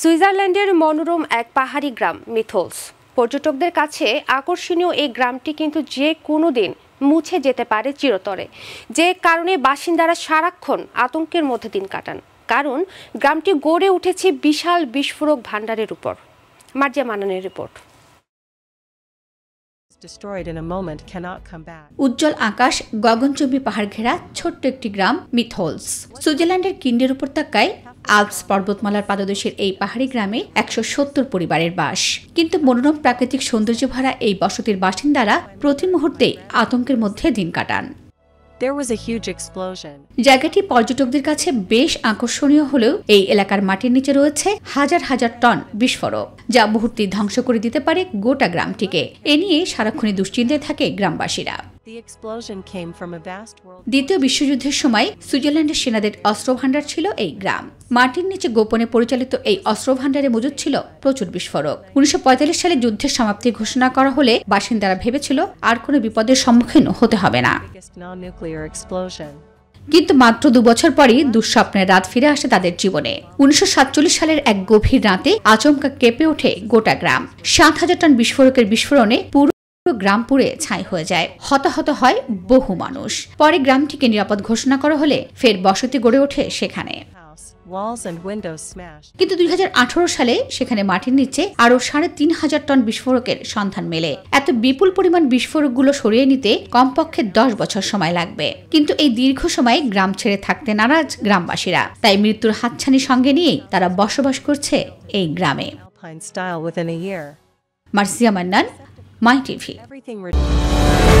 সুইজারল্যান্ডের মনোরম এক পাহাড়ি গ্রাম মিথলস পর্যটকদের কাছে আকর্ষণীয় এই গ্রামটি কিন্তু যে কোনো দিন মুছে যেতে পারে চিরতরে যে কারণে বাসিন্দারা সারাক্ষণ আতঙ্কের মধ্যে দিন কাটান কারণ গ্রামটি গড়ে উঠেছে বিশাল বিস্ফোরক ভাণ্ডারের উপর মার্জিয়া মাননের রিপোর্ট উজ্জ্বল আকাশ গগনচুম্বী পাহাড় ঘেরা ছোট্ট একটি গ্রাম মিথলস সুইজারল্যান্ডের কিন্ডের উপত্যকায় আলপস পর্বতমালার পাদদেশের এই পাহাড়ি গ্রামে একশো সত্তর পরিবারের বাস কিন্তু মনোরম প্রাকৃতিক সৌন্দর্য ভরা এই বসতির বাসিন্দারা প্রতি মুহূর্তে আতঙ্কের মধ্যে দিন কাটান জায়গাটি পর্যটকদের কাছে বেশ আকর্ষণীয় হলেও এই এলাকার মাটির নিচে রয়েছে হাজার হাজার টন বিস্ফোরক যা মুহূর্তে ধ্বংস করে দিতে পারে গোটা গ্রামটিকে এ নিয়ে সারাক্ষণে দুশ্চিন্তায় থাকে গ্রামবাসীরা দ্বিতীয় বিশ্বযুদ্ধের সময় সুইজারল্যান্ডের সেনাদের অস্ত্রভাণ্ডার ছিল এই গ্রাম মাটির নিচে গোপনে পরিচালিত এই অস্ত্রভাণ্ডারে মজুদ ছিল প্রচুর বিস্ফোরক উনিশশো সালে যুদ্ধের সমাপ্তি ঘোষণা করা হলে বাসিন্দারা ভেবেছিল আর কোনো বিপদের সম্মুখীন হতে হবে না কিন্তু মাত্র দু বছর পরই দুঃস্বপ্নের রাত ফিরে আসে তাদের জীবনে উনিশশো সালের এক গভীর রাতে আচমকা কেঁপে ওঠে গোটা গ্রাম সাত হাজার টন বিস্ফোরকের বিস্ফোরণে পুরো পুরো গ্রাম পুড়ে ছাই হয়ে যায় হতাহত হয় বহু মানুষ পরে গ্রামটিকে নিরাপদ ঘোষণা করা হলে ফের বসতি গড়ে ওঠে সেখানে কিন্তু দুই সালে সেখানে মাটির নিচে আরো সাড়ে তিন হাজার টন বিস্ফোরকের সন্ধান মেলে এত বিপুল পরিমাণ বিস্ফোরকগুলো সরিয়ে নিতে কমপক্ষে দশ বছর সময় লাগবে কিন্তু এই দীর্ঘ সময় গ্রাম ছেড়ে থাকতে নারাজ গ্রামবাসীরা তাই মৃত্যুর হাতছানি সঙ্গে নিয়েই তারা বসবাস করছে এই গ্রামে মার্সিয়া মান্নান My Everything